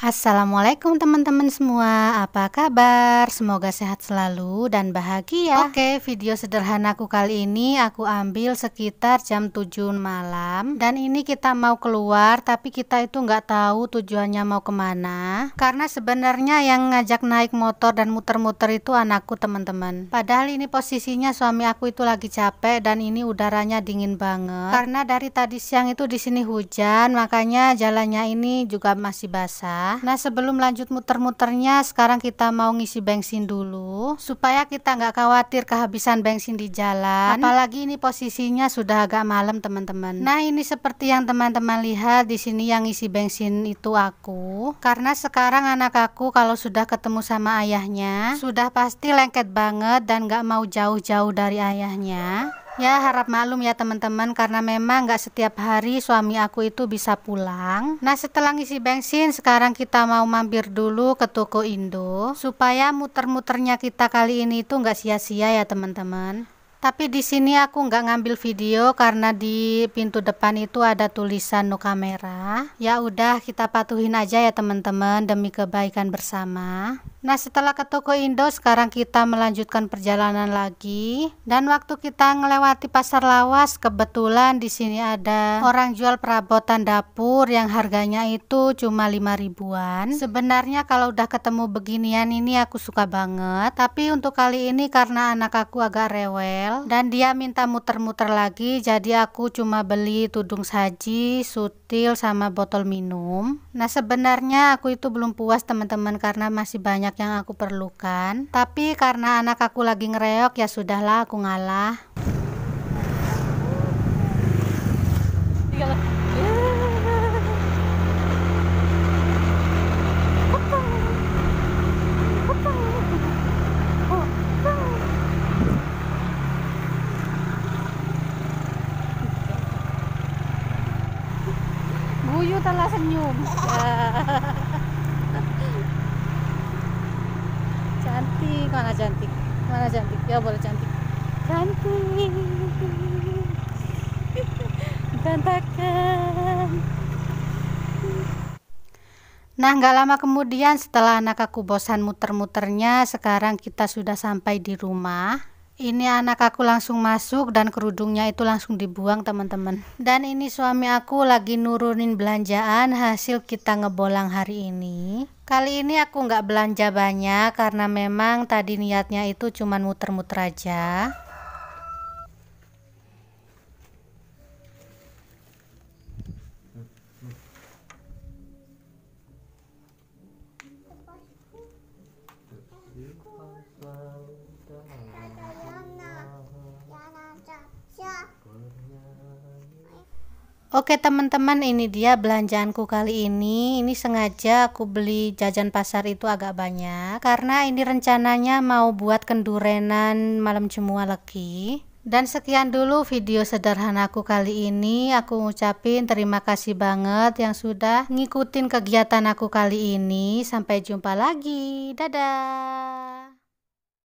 Assalamualaikum teman-teman semua, apa kabar? Semoga sehat selalu dan bahagia Oke, video sederhanaku kali ini aku ambil sekitar jam 7 malam Dan ini kita mau keluar, tapi kita itu nggak tahu tujuannya mau kemana Karena sebenarnya yang ngajak naik motor dan muter-muter itu anakku teman-teman Padahal ini posisinya suami aku itu lagi capek dan ini udaranya dingin banget Karena dari tadi siang itu di sini hujan, makanya jalannya ini juga masih basah Nah sebelum lanjut muter-muternya sekarang kita mau ngisi bensin dulu supaya kita nggak khawatir kehabisan bensin di jalan. Apalagi ini posisinya sudah agak malam teman-teman. Nah ini seperti yang teman-teman lihat di sini yang ngisi bensin itu aku karena sekarang anak aku kalau sudah ketemu sama ayahnya sudah pasti lengket banget dan nggak mau jauh-jauh dari ayahnya. Ya harap malum ya teman-teman karena memang nggak setiap hari suami aku itu bisa pulang. Nah setelah ngisi bensin sekarang kita mau mampir dulu ke toko Indo supaya muter-muternya kita kali ini itu nggak sia-sia ya teman-teman. Tapi di sini aku nggak ngambil video karena di pintu depan itu ada tulisan no kamera. Ya udah kita patuhin aja ya teman-teman demi kebaikan bersama. Nah, setelah ke toko Indo, sekarang kita melanjutkan perjalanan lagi. Dan waktu kita melewati pasar lawas, kebetulan di sini ada orang jual perabotan dapur yang harganya itu cuma 5 ribuan. Sebenarnya kalau udah ketemu beginian ini aku suka banget. Tapi untuk kali ini karena anak aku agak rewel dan dia minta muter-muter lagi, jadi aku cuma beli tudung saji, sutil, sama botol minum. Nah, sebenarnya aku itu belum puas teman-teman karena masih banyak banyak yang aku perlukan tapi karena anak aku lagi ngereok ya sudahlah aku ngalah Guyu telah senyum. cantik mana cantik mana cantik ya boleh cantik cantik berantakan Nah, nggak lama kemudian setelah anak aku bosan muter-muternya, sekarang kita sudah sampai di rumah ini anak aku langsung masuk dan kerudungnya itu langsung dibuang teman-teman dan ini suami aku lagi nurunin belanjaan hasil kita ngebolang hari ini kali ini aku nggak belanja banyak karena memang tadi niatnya itu cuman muter-muter aja Oke teman-teman ini dia belanjaanku kali ini Ini sengaja aku beli jajan pasar itu agak banyak Karena ini rencananya mau buat kendurenan malam jemua lagi Dan sekian dulu video sederhanaku kali ini Aku ngucapin terima kasih banget yang sudah ngikutin kegiatan aku kali ini Sampai jumpa lagi Dadah